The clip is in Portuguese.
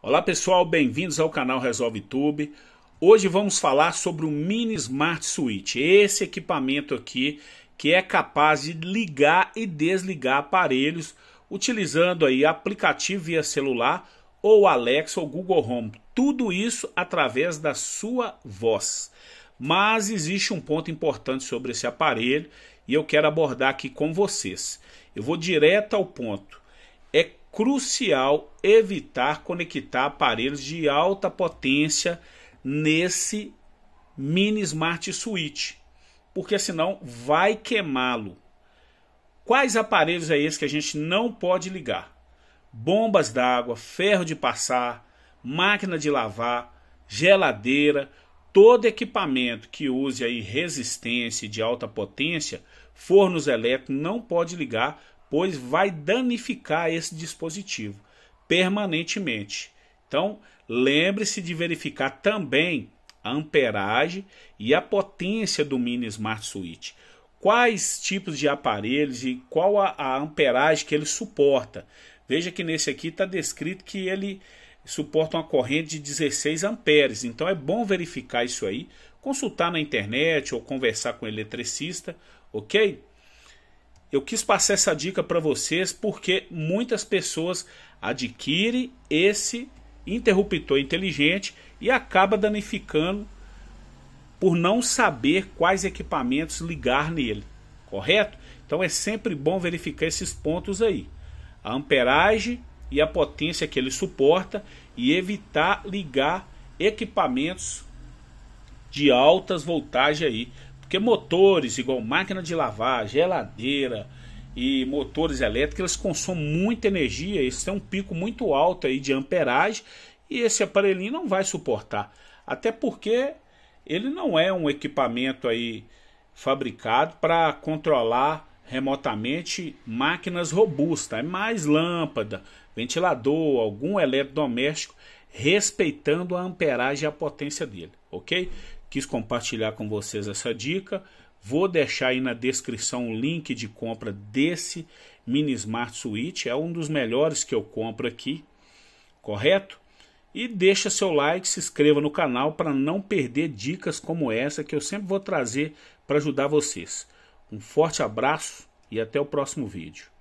Olá pessoal, bem-vindos ao canal Resolve Tube. Hoje vamos falar sobre o Mini Smart Switch, esse equipamento aqui que é capaz de ligar e desligar aparelhos utilizando aí aplicativo via celular ou Alexa ou Google Home. Tudo isso através da sua voz. Mas existe um ponto importante sobre esse aparelho e eu quero abordar aqui com vocês. Eu vou direto ao ponto crucial evitar conectar aparelhos de alta potência nesse mini smart switch, porque senão vai queimá-lo. Quais aparelhos é esse que a gente não pode ligar? Bombas d'água, ferro de passar, máquina de lavar, geladeira, todo equipamento que use aí resistência de alta potência, fornos elétricos não pode ligar pois vai danificar esse dispositivo permanentemente. Então, lembre-se de verificar também a amperagem e a potência do mini smart switch. Quais tipos de aparelhos e qual a, a amperagem que ele suporta? Veja que nesse aqui está descrito que ele suporta uma corrente de 16 amperes. Então é bom verificar isso aí, consultar na internet ou conversar com o eletricista, ok? Eu quis passar essa dica para vocês porque muitas pessoas adquirem esse interruptor inteligente e acaba danificando por não saber quais equipamentos ligar nele, correto? Então é sempre bom verificar esses pontos aí. A amperagem e a potência que ele suporta e evitar ligar equipamentos de altas voltagens aí porque motores, igual máquina de lavar, geladeira e motores elétricos, eles consomem muita energia, eles têm um pico muito alto aí de amperagem e esse aparelhinho não vai suportar. Até porque ele não é um equipamento aí fabricado para controlar remotamente máquinas robustas, é mais lâmpada, ventilador, algum eletrodoméstico, respeitando a amperagem e a potência dele, ok? quis compartilhar com vocês essa dica. Vou deixar aí na descrição o link de compra desse Mini Smart Switch, é um dos melhores que eu compro aqui, correto? E deixa seu like, se inscreva no canal para não perder dicas como essa que eu sempre vou trazer para ajudar vocês. Um forte abraço e até o próximo vídeo.